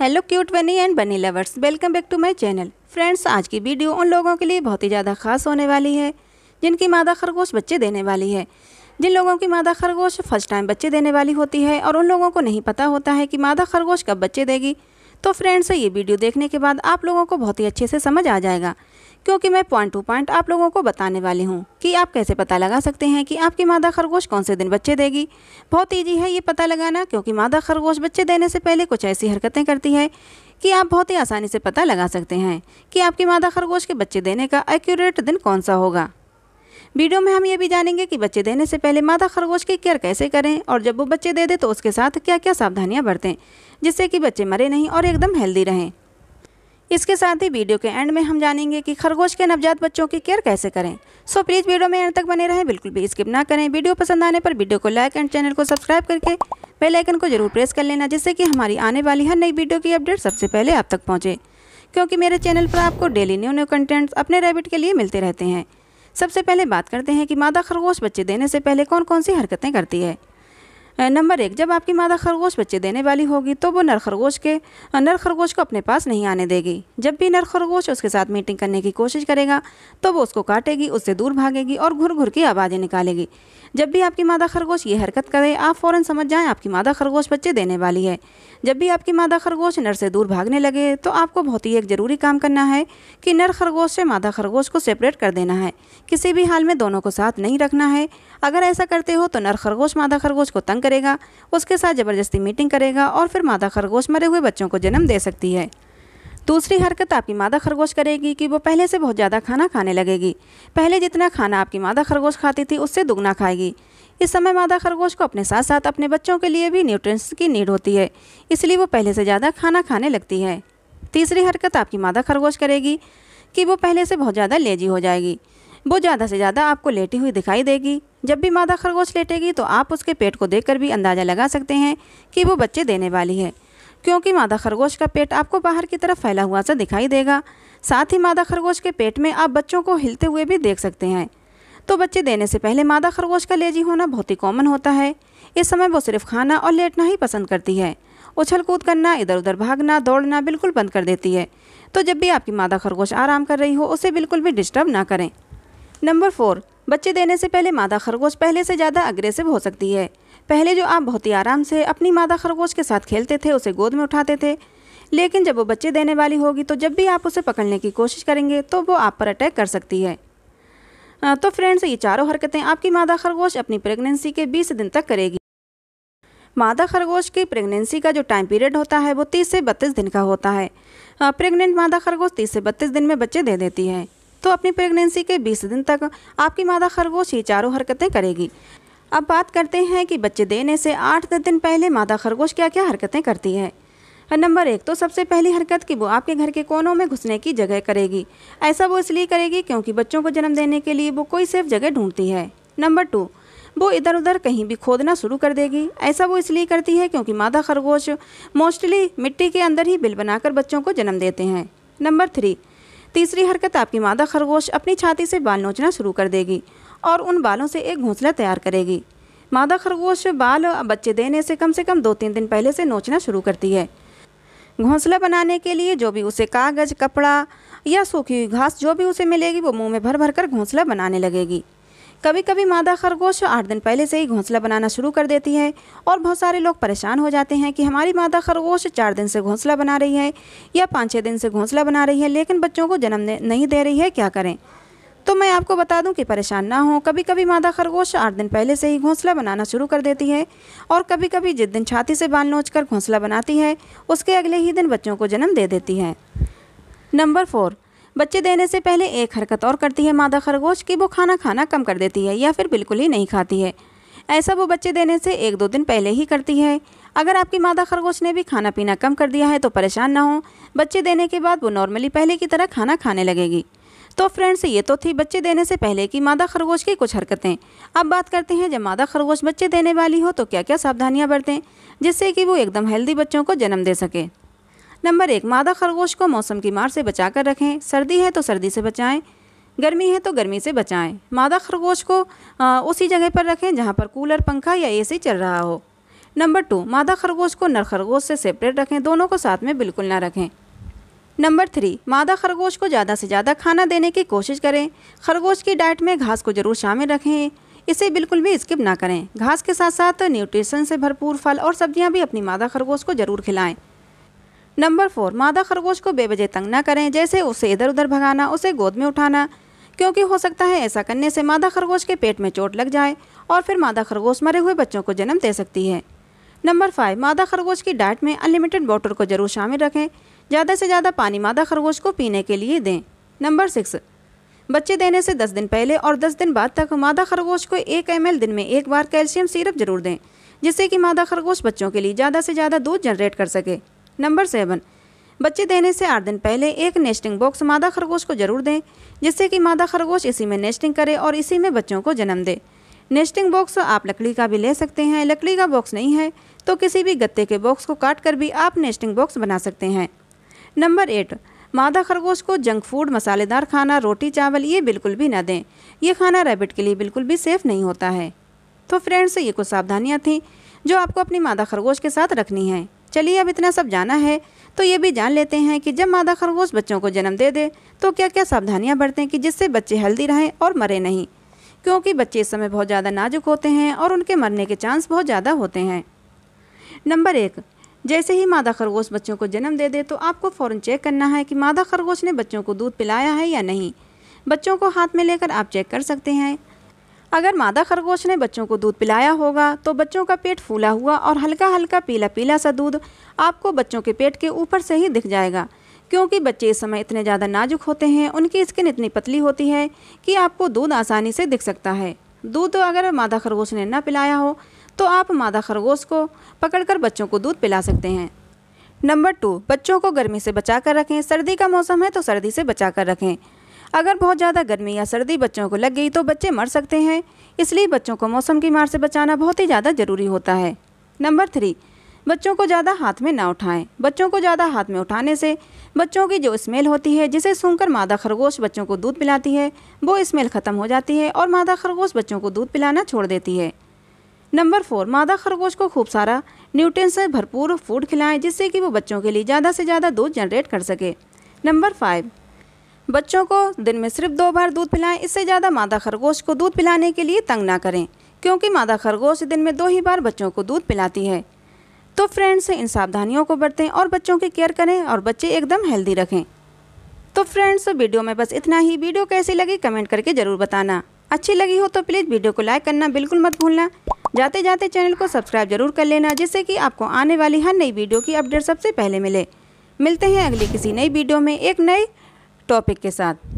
hello cute bunny and bunny lovers welcome back to my channel friends आज की video उन लोगों के लिए बहुत ही ज़्यादा खास होने वाली है जिनकी मादा खरगोश बच्चे देने वाली है जिन लोगों की मादा खरगोश फर्स्ट टाइम बच्चे देने वाली होती है और उन लोगों को नहीं पता होता है कि मादा खरगोश कब बच्चे देगी तो फ्रेंड्स ये वीडियो देखने के बाद आप लोगों को बहुत ही अच्छे से समझ आ जाएगा क्योंकि मैं पॉइंट टू पॉइंट आप लोगों को बताने वाली हूँ कि आप कैसे पता लगा सकते हैं कि आपकी मादा खरगोश कौन से दिन बच्चे देगी बहुत ईजी है ये पता लगाना क्योंकि मादा खरगोश बच्चे देने से पहले कुछ ऐसी हरकतें करती है कि आप बहुत ही आसानी से पता लगा सकते हैं कि आपकी मादा खरगोश के बच्चे देने का एक्यूरेट दिन कौन सा होगा वीडियो में हम ये भी जानेंगे कि बच्चे देने से पहले मादा खरगोश की केयर कैसे करें और जब वो बच्चे दे दे तो उसके साथ क्या क्या सावधानियाँ बरतें जिससे कि बच्चे मरे नहीं और एकदम हेल्दी रहें इसके साथ ही वीडियो के एंड में हम जानेंगे कि खरगोश के नवजात बच्चों की केयर कैसे करें सो प्लीज़ वीडियो में एंड तक बने रहें बिल्कुल भी स्किप ना करें वीडियो पसंद आने पर वीडियो को लाइक एंड चैनल को सब्सक्राइब करके बेल आइकन को जरूर प्रेस कर लेना जिससे कि हमारी आने वाली हर नई वीडियो की अपडेट सबसे पहले आप तक पहुँचे क्योंकि मेरे चैनल पर आपको डेली न्यू न्यू कंटेंट्स अपने रैबिट के लिए मिलते रहते हैं सबसे पहले बात करते हैं कि मादा खरगोश बच्चे देने से पहले कौन कौन सी हरकतें करती है नंबर एक जब आपकी मादा खरगोश बच्चे देने वाली होगी तो वो नर खरगोश के नर खरगोश को अपने पास नहीं आने देगी जब भी नर खरगोश उसके साथ मीटिंग करने की कोशिश करेगा तो वो उसको काटेगी उससे दूर भागेगी और घुर घुर की आवाज़ें निकालेगी जब भी आपकी मादा खरगोश ये हरकत करे आप फ़ौरन समझ जाएं आपकी मादा खरगोश बच्चे देने वाली है जब भी आपकी मादा खरगोश नर से दूर भागने लगे तो आपको बहुत ही एक ज़रूरी काम करना है कि नर खरगोश से मादा खरगोश को सेपरेट कर देना है किसी भी हाल में दोनों को साथ नहीं रखना है अगर ऐसा करते हो तो नर खरगोश मादा खरगोश को तंग करेगा उसके साथ ज़बरदस्ती मीटिंग करेगा और फिर मादा खरगोश मरे हुए बच्चों को जन्म दे सकती है दूसरी हरकत आपकी मादा खरगोश करेगी कि वो पहले से बहुत ज़्यादा खाना खाने लगेगी पहले जितना खाना आपकी मादा खरगोश खाती थी उससे दुगना खाएगी इस समय मादा खरगोश को अपने साथ साथ अपने बच्चों के लिए भी न्यूट्रिएंट्स की नीड होती है इसलिए वो पहले से ज़्यादा खाना खाने लगती है तीसरी हरकत आपकी मादा खरगोश करेगी कि वो पहले से बहुत ज़्यादा लेजी हो जाएगी वो ज़्यादा से ज़्यादा आपको लेटी हुई दिखाई देगी जब भी मादा खरगोश लेटेगी तो आप उसके पेट को देखकर भी अंदाज़ा लगा सकते हैं कि वो बच्चे देने वाली है क्योंकि मादा खरगोश का पेट आपको बाहर की तरफ फैला हुआ सा दिखाई देगा साथ ही मादा खरगोश के पेट में आप बच्चों को हिलते हुए भी देख सकते हैं तो बच्चे देने से पहले मादा खरगोश का लेजी होना बहुत ही कॉमन होता है इस समय वो सिर्फ खाना और लेटना ही पसंद करती है उछल कूद करना इधर उधर भागना दौड़ना बिल्कुल बंद कर देती है तो जब भी आपकी मादा खरगोश आराम कर रही हो उसे बिल्कुल भी डिस्टर्ब ना करें नंबर फोर बच्चे देने से पहले मादा खरगोश पहले से ज़्यादा अग्रेसिव हो सकती है पहले जो आप बहुत ही आराम से अपनी मादा खरगोश के साथ खेलते थे उसे गोद में उठाते थे लेकिन जब वो बच्चे देने वाली होगी तो जब भी आप उसे पकड़ने की कोशिश करेंगे तो वो आप पर अटैक कर सकती है तो फ्रेंड्स ये चारों हरकतें आपकी मादा खरगोश अपनी प्रेगनेंसी के 20 दिन तक करेगी मादा खरगोश की प्रेगनेंसी का जो टाइम पीरियड होता है वो 30 से 32 दिन का होता है प्रेग्नेंट मादा खरगोश 30 से 32 दिन में बच्चे दे देती है तो अपनी प्रेगनेंसी के 20 दिन तक आपकी मादा खरगोश ये चारों हरकतें करेगी अब बात करते हैं कि बच्चे देने से आठ दस दिन पहले मादा खरगोश क्या क्या हरकतें करती है नंबर एक तो सबसे पहली हरकत कि वो आपके घर के कोनों में घुसने की जगह करेगी ऐसा वो इसलिए करेगी क्योंकि बच्चों को जन्म देने के लिए वो कोई सेफ जगह ढूंढती है नंबर टू वो इधर उधर कहीं भी खोदना शुरू कर देगी ऐसा वो इसलिए करती है क्योंकि मादा खरगोश मोस्टली मिट्टी के अंदर ही बिल बनाकर बच्चों को जन्म देते हैं नंबर थ्री तीसरी हरकत आपकी मादा खरगोश अपनी छाती से बाल नोचना शुरू कर देगी और उन बालों से एक घोंसला तैयार करेगी मादा खरगोश बाल बच्चे देने से कम से कम दो तीन दिन पहले से नोचना शुरू करती है घोंसला बनाने के लिए जो भी उसे कागज़ कपड़ा या सूखी हुई घास जो भी उसे मिलेगी वो मुंह में भर भर कर घोंसला बनाने लगेगी कभी कभी मादा खरगोश आठ दिन पहले से ही घोंसला बनाना शुरू कर देती है और बहुत सारे लोग परेशान हो जाते हैं कि हमारी मादा खरगोश चार दिन से घोंसला बना रही है या पाँच छः दिन से घोंसला बना रही है लेकिन बच्चों को जन्म नहीं दे रही है क्या करें तो मैं आपको बता दूं कि परेशान ना हो कभी कभी मादा खरगोश आठ दिन पहले से ही घोंसला बनाना शुरू कर देती है और कभी कभी जिस दिन छाती से बाल नोच कर घोंसला बनाती है उसके अगले ही दिन बच्चों को जन्म दे देती है नंबर फोर बच्चे देने से पहले एक हरकत और करती है मादा खरगोश कि वो खाना खाना कम कर देती है या फिर बिल्कुल ही नहीं खाती है ऐसा वो बच्चे देने से एक दो दिन पहले ही करती है अगर आपकी मादा खरगोश ने भी खाना पीना कम कर दिया है तो परेशान ना हो बच्चे देने के बाद वो नॉर्मली पहले की तरह खाना खाने लगेगी तो फ्रेंड्स ये तो थी बच्चे देने से पहले की मादा खरगोश की कुछ हरकतें अब बात करते हैं जब मादा खरगोश बच्चे देने वाली हो तो क्या क्या सावधानियां बरतें जिससे कि वो एकदम हेल्दी बच्चों को जन्म दे सके नंबर एक मादा खरगोश को मौसम की मार से बचा कर रखें सर्दी है तो सर्दी से बचाएं गर्मी है तो गर्मी से बचाएं मादा खरगोश को आ, उसी जगह पर रखें जहाँ पर कूलर पंखा या एसी चल रहा हो नंबर टू मादा खरगोश को नर खरगोश से सेपरेट रखें दोनों को साथ में बिल्कुल ना रखें नंबर थ्री मादा खरगोश को ज़्यादा से ज़्यादा खाना देने की कोशिश करें खरगोश की डाइट में घास को ज़रूर शामिल रखें इसे बिल्कुल भी स्किप ना करें घास के साथ साथ न्यूट्रिशन से भरपूर फल और सब्जियां भी अपनी मादा खरगोश को ज़रूर खिलाएं नंबर फोर मादा खरगोश को बेबजे तंग ना करें जैसे उसे इधर उधर भगाना उसे गोद में उठाना क्योंकि हो सकता है ऐसा करने से मादा खरगोश के पेट में चोट लग जाए और फिर मादा खरगोश मरे हुए बच्चों को जन्म दे सकती है नंबर फाइव मादा खरगोश की डाइट में अनलिमिटेड वाटर को जरूर शामिल रखें ज़्यादा से ज़्यादा पानी मादा खरगोश को पीने के लिए दें नंबर सिक्स बच्चे देने से दस दिन पहले और दस दिन बाद तक मादा खरगोश को एक एम दिन में एक बार कैल्शियम सीरप जरूर दें जिससे कि मादा खरगोश बच्चों के लिए ज़्यादा से ज़्यादा दूध जनरेट कर सके नंबर सेवन बच्चे देने से आठ दिन पहले एक नेस्टिंग बॉक्स मादा खरगोश को जरूर दें जिससे कि मादा खरगोश इसी में नेस्टिंग करे और इसी में बच्चों को जन्म दे नेस्टिंग बॉक्स आप लकड़ी का भी ले सकते हैं लकड़ी का बॉक्स नहीं है तो किसी भी गत्ते के बॉक्स को काट कर भी आप नेस्टिंग बॉक्स बना सकते हैं नंबर एट मादा खरगोश को जंक फूड मसालेदार खाना रोटी चावल ये बिल्कुल भी ना दें ये खाना रैबिट के लिए बिल्कुल भी सेफ़ नहीं होता है तो फ्रेंड्स ये कुछ सावधानियाँ थीं जो आपको अपनी मादा खरगोश के साथ रखनी हैं चलिए अब इतना सब जाना है तो ये भी जान लेते हैं कि जब मादा खरगोश बच्चों को जन्म दे दे तो क्या क्या सावधानियाँ बरतें कि जिससे बच्चे हेल्दी रहें और मरे नहीं क्योंकि बच्चे इस समय बहुत ज़्यादा नाजुक होते हैं और उनके मरने के चांस बहुत ज़्यादा होते हैं नंबर एक जैसे ही मादा खरगोश बच्चों को जन्म दे दे तो आपको फ़ौर चेक करना है कि मादा खरगोश ने बच्चों को दूध पिलाया है या नहीं बच्चों को हाथ में लेकर आप चेक कर सकते हैं अगर मादा खरगोश ने बच्चों को दूध पिलाया होगा तो बच्चों का पेट फूला हुआ और हल्का हल्का पीला पीला सा दूध आपको बच्चों के पेट के ऊपर से ही दिख जाएगा क्योंकि बच्चे इस समय इतने ज़्यादा नाजुक होते हैं उनकी स्किन इतनी पतली होती है कि आपको दूध आसानी से दिख सकता है दूध अगर मादा खरगोश ने ना पिलाया हो तो आप मादा खरगोश को पकड़कर बच्चों को दूध पिला सकते हैं नंबर टू बच्चों को गर्मी से बचा कर रखें सर्दी का मौसम है तो सर्दी से बचा कर रखें अगर बहुत ज़्यादा गर्मी या सर्दी बच्चों को लग गई तो बच्चे मर सकते हैं इसलिए बच्चों को मौसम की मार से बचाना बहुत ही ज़्यादा ज़रूरी होता है नंबर थ्री बच्चों को ज़्यादा हाथ में ना उठाएं बच्चों को ज़्यादा हाथ में उठाने से बच्चों की जो स्मेल होती है जिसे सूंघकर मादा खरगोश बच्चों को दूध पिलाती है वो स्मेल ख़त्म हो जाती है और मादा खरगोश बच्चों को दूध पिलाना छोड़ देती है नंबर फोर मादा खरगोश को खूब सारा न्यूट्रिएंट से भरपूर फूड खिलाएं जिससे कि वो बच्चों के लिए ज़्यादा से ज़्यादा दूध जनरेट कर सके नंबर फाइव बच्चों को दिन में सिर्फ दो बार दूध पिलाएं इससे ज़्यादा मादा खरगोश को दूध पिलाने के लिए तंग ना करें क्योंकि मादा खरगोश दिन में दो ही बार बच्चों को दूध पिलाती है तो फ्रेंड्स इन सावधानियों को बरतें और बच्चों की केयर करें और बच्चे एकदम हेल्दी रखें तो फ्रेंड्स वीडियो में बस इतना ही वीडियो कैसी लगी कमेंट करके ज़रूर बताना अच्छी लगी हो तो प्लीज़ वीडियो को लाइक करना बिल्कुल मत भूलना जाते जाते चैनल को सब्सक्राइब जरूर कर लेना जिससे कि आपको आने वाली हर नई वीडियो की अपडेट सबसे पहले मिले मिलते हैं अगली किसी नई वीडियो में एक नई टॉपिक के साथ